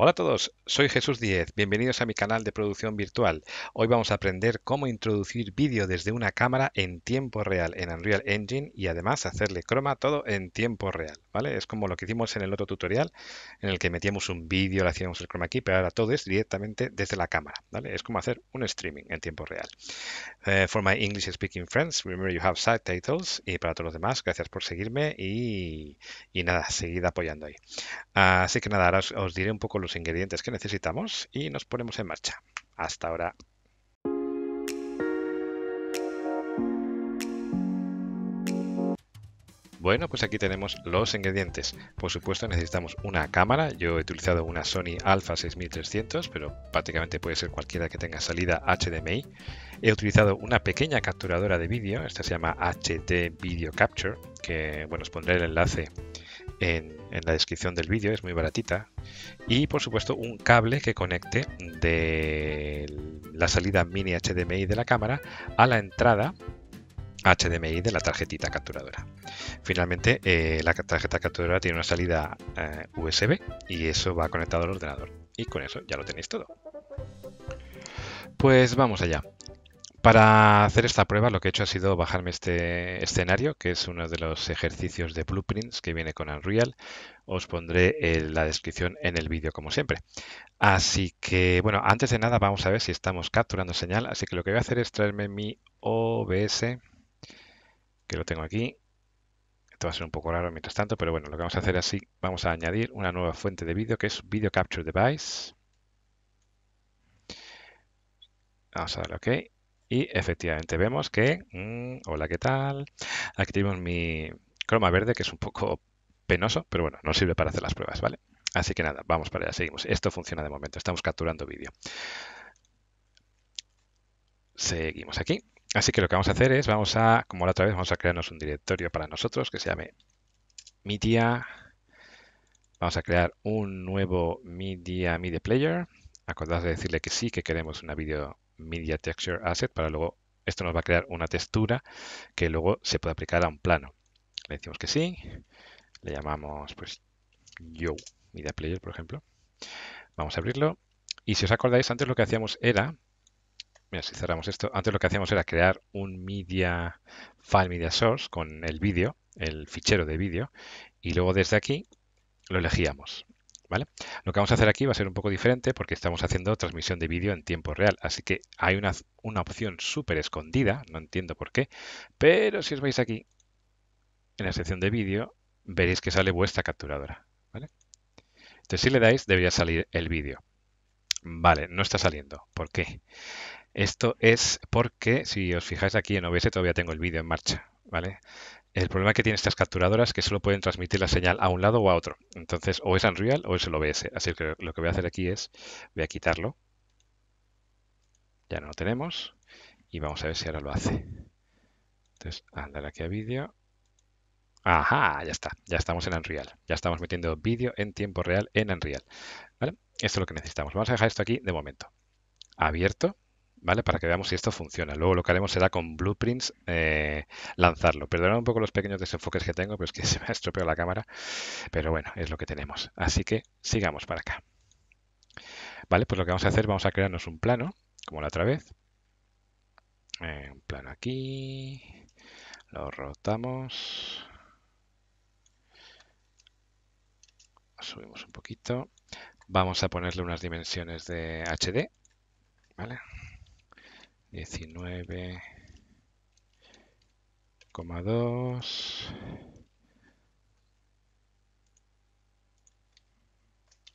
Hola a todos, soy Jesús Diez. bienvenidos a mi canal de producción virtual. Hoy vamos a aprender cómo introducir vídeo desde una cámara en tiempo real en Unreal Engine y además hacerle croma todo en tiempo real, ¿vale? Es como lo que hicimos en el otro tutorial en el que metíamos un vídeo, le hacíamos el croma aquí, pero ahora todo es directamente desde la cámara, ¿vale? Es como hacer un streaming en tiempo real. Eh, for my English speaking friends, remember you have subtitles y para todos los demás, gracias por seguirme y, nada, seguid apoyando ahí. así que nada, ahora os diré un poco los los ingredientes que necesitamos y nos ponemos en marcha. Hasta ahora. Bueno, pues aquí tenemos los ingredientes. Por supuesto necesitamos una cámara. Yo he utilizado una Sony Alpha 6300, pero prácticamente puede ser cualquiera que tenga salida HDMI. He utilizado una pequeña capturadora de vídeo, esta se llama HT Video Capture, que bueno, os pondré el enlace en, la descripción del vídeo, es muy baratita. Y por supuesto un cable que conecte de la salida mini HDMI de la cámara a la entrada HDMI de la tarjetita capturadora. Finalmente, eh, la tarjeta capturadora tiene una salida eh, USB y eso va conectado al ordenador. Y con eso ya lo tenéis todo. Pues vamos allá. Para hacer esta prueba lo que he hecho ha sido bajarme este escenario, que es uno de los ejercicios de blueprints que viene con Unreal. Os pondré eh, la descripción en el vídeo, como siempre. Así que, bueno, antes de nada vamos a ver si estamos capturando señal. Así que lo que voy a hacer es traerme mi OBS, que lo tengo aquí. Esto va a ser un poco raro mientras tanto, pero bueno, lo que vamos a hacer así, vamos a añadir una nueva fuente de vídeo, que es Video Capture Device. Vamos a darle OK y efectivamente vemos que, mm, hola, ¿qué tal? Aquí tenemos mi croma verde, que es un poco penoso, pero bueno, nos sirve para hacer las pruebas, ¿vale? Así que nada, vamos para allá, seguimos. Esto funciona de momento, estamos capturando vídeo. Seguimos aquí. Así que lo que vamos a hacer es, vamos a, como la otra vez, vamos a crearnos un directorio para nosotros que se llame Media. Vamos a crear un nuevo Media Media Player. Acordad de decirle que sí, que queremos una video Media Texture Asset para luego, esto nos va a crear una textura que luego se puede aplicar a un plano. Le decimos que sí, le llamamos pues Yo Media Player, por ejemplo. Vamos a abrirlo. Y si os acordáis, antes lo que hacíamos era, mira, si cerramos esto, antes lo que hacíamos era crear un media file media source con el vídeo, el fichero de vídeo, y luego desde aquí lo elegíamos. ¿Vale? Lo que vamos a hacer aquí va a ser un poco diferente porque estamos haciendo transmisión de vídeo en tiempo real, así que hay una, una opción súper escondida, no entiendo por qué, pero si os vais aquí, en la sección de vídeo, veréis que sale vuestra capturadora, Entonces si le dais debería salir el vídeo. Vale, no está saliendo. ¿Por qué? Esto es porque, si os fijáis aquí en OBS, todavía tengo el vídeo en marcha, ¿vale? El problema que tienen estas capturadoras es que solo pueden transmitir la señal a un lado o a otro. Entonces, o es Unreal o es el OBS. Así que lo que voy a hacer aquí es, voy a quitarlo. Ya no lo tenemos. Y vamos a ver si ahora lo hace. Entonces, andar aquí a vídeo. Ajá, ya está. Ya estamos en Unreal. Ya estamos metiendo vídeo en tiempo real en Unreal. Esto es lo que necesitamos. Vamos a dejar esto aquí de momento. Abierto. ¿vale? Para que veamos si esto funciona. Luego lo que haremos será con Blueprints eh, lanzarlo. Perdonad un poco los pequeños desenfoques que tengo, pero es que se me ha estropeado la cámara. Pero bueno, es lo que tenemos. Así que sigamos para acá. Vale, pues lo que vamos a hacer, vamos a crearnos un plano, como la otra vez. Eh, un plano aquí. Lo rotamos. Subimos un poquito. Vamos a ponerle unas dimensiones de HD. ¿Vale? 19,2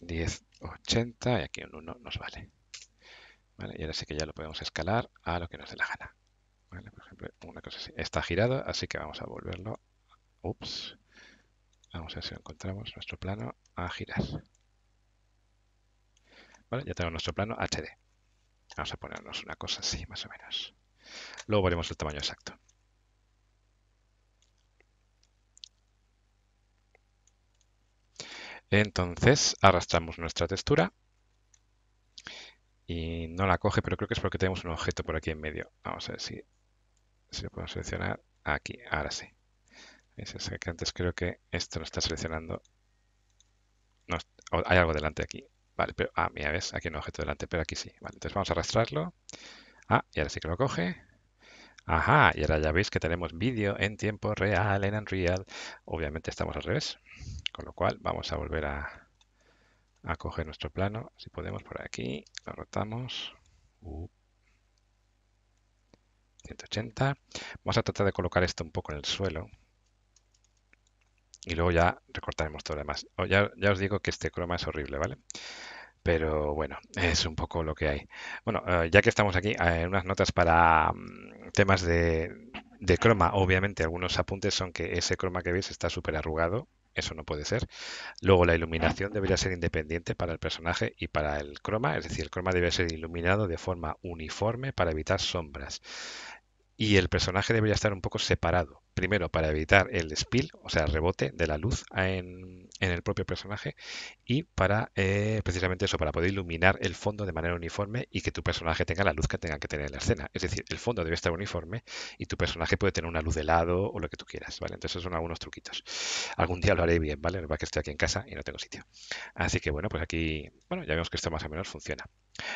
1080 y aquí un 1 nos vale. Y ahora sí que ya lo podemos escalar a lo que nos dé la gana. Vale, por ejemplo, una cosa así. Está girado, así que vamos a volverlo. Ups. Vamos a ver si encontramos nuestro plano a girar. Vale, ya tenemos nuestro plano HD. Vamos a ponernos una cosa así, más o menos. Luego veremos el tamaño exacto. Entonces arrastramos nuestra textura y no la coge, pero creo que es porque tenemos un objeto por aquí en medio. Vamos a ver si, si lo podemos seleccionar. Aquí, ahora sí. Es que antes creo que esto lo está seleccionando. hay algo delante aquí. Vale, pero, ah, mira, ves, aquí no objeto delante, pero aquí sí. entonces vamos a arrastrarlo. Ah, y ahora sí que lo coge. Ajá, y ahora ya veis que tenemos vídeo en tiempo real, en Unreal. Obviamente estamos al revés, con lo cual vamos a volver a, coger nuestro plano. Si podemos, por aquí, lo rotamos. 180. Uh. Vamos a tratar de colocar esto un poco en el suelo, y luego ya recortaremos todo lo demás. Ya, ya os digo que este croma es horrible, ¿vale? pero bueno, es un poco lo que hay. Bueno, eh, ya que estamos aquí, eh, unas notas para mm, temas de, de, croma. Obviamente, algunos apuntes son que ese croma que veis está súper arrugado. Eso no puede ser. Luego, la iluminación debería ser independiente para el personaje y para el croma. Es decir, el croma debe ser iluminado de forma uniforme para evitar sombras. Y el personaje debería estar un poco separado primero para evitar el spill, o sea, el rebote de la luz en, el propio personaje y para eh, precisamente eso, para poder iluminar el fondo de manera uniforme y que tu personaje tenga la luz que tenga que tener en la escena. Es decir, el fondo debe estar uniforme y tu personaje puede tener una luz de lado o lo que tú quieras, ¿vale? Entonces son algunos truquitos. Algún día lo haré bien, ¿vale? va que estoy aquí en casa y no tengo sitio. Así que bueno, pues aquí, bueno, ya vemos que esto más o menos funciona.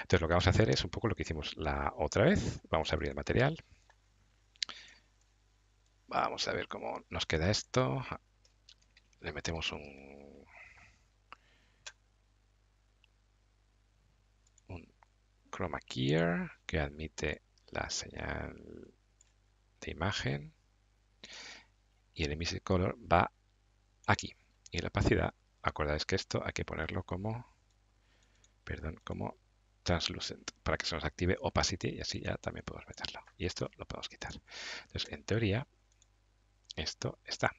Entonces lo que vamos a hacer es un poco lo que hicimos la otra vez. Vamos a abrir el material. Vamos a ver cómo nos queda esto. Le metemos un... chroma keyer que admite la señal de imagen y el emissive color va aquí y la opacidad acordáis que esto hay que ponerlo como perdón como translucent para que se nos active opacity y así ya también podemos meterlo y esto lo podemos quitar entonces en teoría esto está.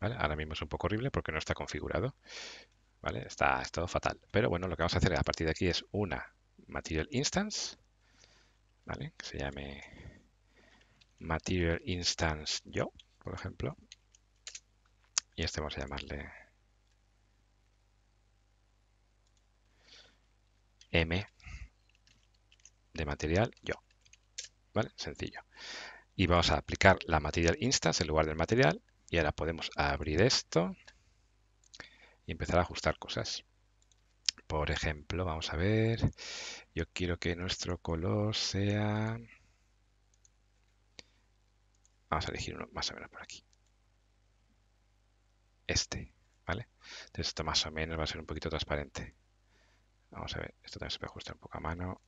Ahora mismo es un poco horrible porque no está configurado. ¿Vale? Está, todo fatal. Pero bueno, lo que vamos a hacer a partir de aquí es una material instance, Que se llame material instance yo, por ejemplo. Y este vamos a llamarle m de material yo. ¿Vale? Sencillo. Y vamos a aplicar la material instance en lugar del material. Y ahora podemos abrir esto y empezar a ajustar cosas. Por ejemplo, vamos a ver, yo quiero que nuestro color sea... Vamos a elegir uno más o menos por aquí. Este, ¿vale? Entonces esto más o menos va a ser un poquito transparente. Vamos a ver, esto también se puede ajustar un poco a mano.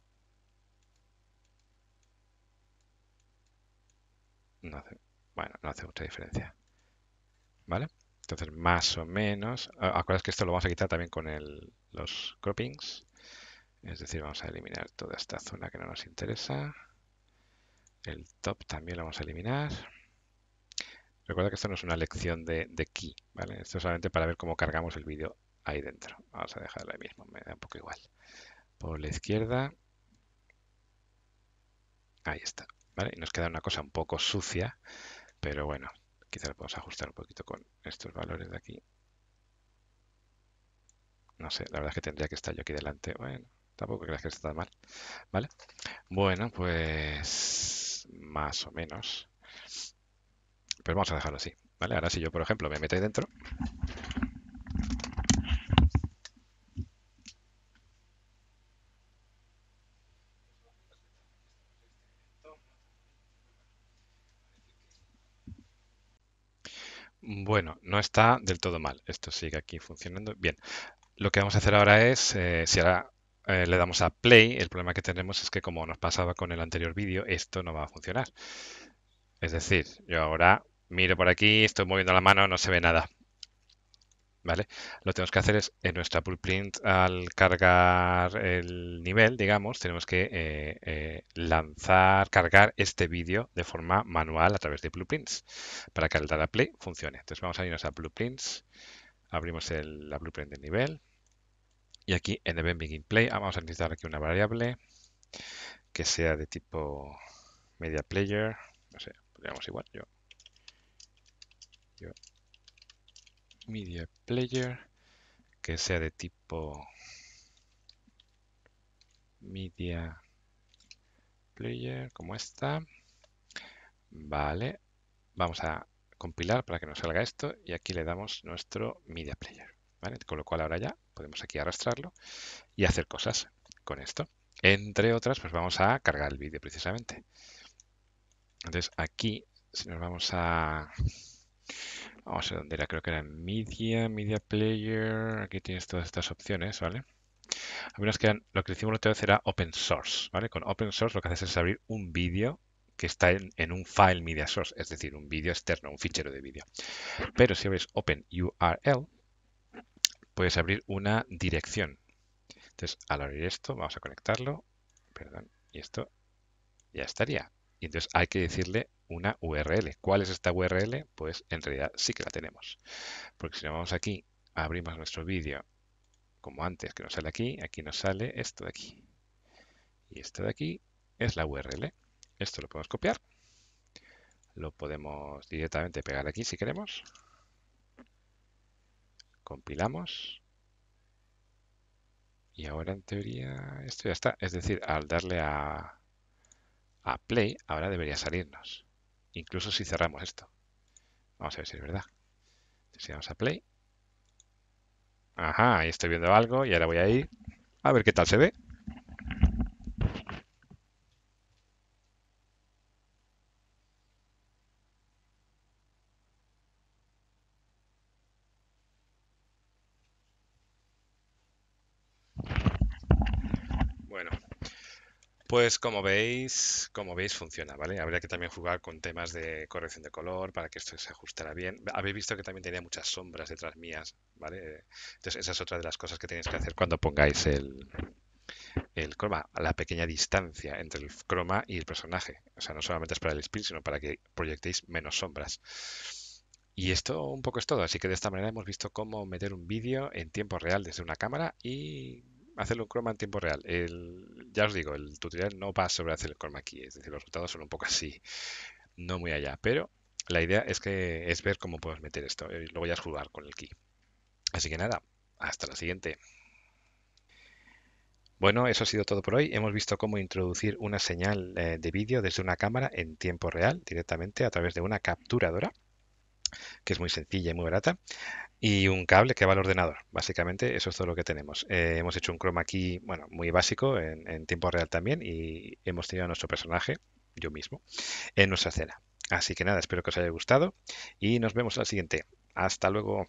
bueno, no hace mucha diferencia. ¿Vale? Entonces, más o menos, ah, acuérdate que esto lo vamos a quitar también con los croppings. Es decir, vamos a eliminar toda esta zona que no nos interesa. El top también lo vamos a eliminar. Recuerda que esto no es una lección de, de key, ¿vale? Esto es solamente para ver cómo cargamos el vídeo ahí dentro. Vamos a dejarlo ahí mismo, me da un poco igual. Por la izquierda. Ahí está. Y nos queda una cosa un poco sucia, pero bueno, quizás lo podemos ajustar un poquito con estos valores de aquí. No sé, la verdad es que tendría que estar yo aquí delante. Bueno, tampoco creo que esté tan mal, ¿vale? Bueno, pues más o menos. Pero pues vamos a dejarlo así, ¿vale? Ahora si yo, por ejemplo, me meto ahí dentro, Bueno, no está del todo mal. Esto sigue aquí funcionando. Bien, lo que vamos a hacer ahora es, eh, si ahora eh, le damos a play, el problema que tenemos es que como nos pasaba con el anterior vídeo, esto no va a funcionar. Es decir, yo ahora miro por aquí, estoy moviendo la mano, no se ve nada. Lo que tenemos que hacer es en nuestra blueprint al cargar el nivel, digamos, tenemos que eh, eh, lanzar, cargar este vídeo de forma manual a través de blueprints para que el DataPlay play funcione. Entonces vamos a irnos a blueprints, abrimos el, la blueprint del nivel y aquí en event begin play ah, vamos a necesitar aquí una variable que sea de tipo media player, no sé, podríamos igual yo media player que sea de tipo media player como esta vale vamos a compilar para que nos salga esto y aquí le damos nuestro media player ¿vale? con lo cual ahora ya podemos aquí arrastrarlo y hacer cosas con esto entre otras pues vamos a cargar el vídeo precisamente entonces aquí si nos vamos a Vamos a dónde era, creo que era Media, Media Player. Aquí tienes todas estas opciones, ¿vale? A menos que lo que hicimos la otra vez era open source, ¿vale? Con open source lo que haces es abrir un vídeo que está en, en, un file media source, es decir, un vídeo externo, un fichero de vídeo. Pero si abres open URL, puedes abrir una dirección. Entonces, al abrir esto, vamos a conectarlo, perdón, y esto ya estaría. Y entonces hay que decirle una URL. ¿Cuál es esta URL? Pues en realidad sí que la tenemos. Porque si nos vamos aquí, abrimos nuestro vídeo como antes, que nos sale aquí, aquí nos sale esto de aquí. Y esto de aquí es la URL. Esto lo podemos copiar. Lo podemos directamente pegar aquí si queremos. Compilamos. Y ahora en teoría esto ya está. Es decir, al darle a a play, ahora debería salirnos. Incluso si cerramos esto. Vamos a ver si es verdad. Si vamos a play. Ajá, ahí estoy viendo algo y ahora voy a ir a ver qué tal se ve. Pues como veis, como veis funciona, ¿vale? Habría que también jugar con temas de corrección de color para que esto se ajustara bien. Habéis visto que también tenía muchas sombras detrás mías, ¿vale? Entonces esa es otra de las cosas que tenéis que hacer cuando pongáis el, el croma, la pequeña distancia entre el croma y el personaje. O sea, no solamente es para el spin, sino para que proyectéis menos sombras. Y esto un poco es todo, así que de esta manera hemos visto cómo meter un vídeo en tiempo real desde una cámara y hacerlo un croma en tiempo real. El, ya os digo, el tutorial no va sobre hacer el corma aquí, es decir, los resultados son un poco así, no muy allá, pero la idea es que es ver cómo podemos meter esto, y eh, luego ya es jugar con el key. Así que nada, hasta la siguiente. Bueno, eso ha sido todo por hoy. Hemos visto cómo introducir una señal eh, de vídeo desde una cámara en tiempo real directamente a través de una capturadora, que es muy sencilla y muy barata y un cable que va al ordenador. Básicamente eso es todo lo que tenemos. Eh, hemos hecho un chroma aquí bueno, muy básico en, tiempo real también y hemos tenido a nuestro personaje, yo mismo, en nuestra escena. Así que nada, espero que os haya gustado y nos vemos al siguiente. Hasta luego.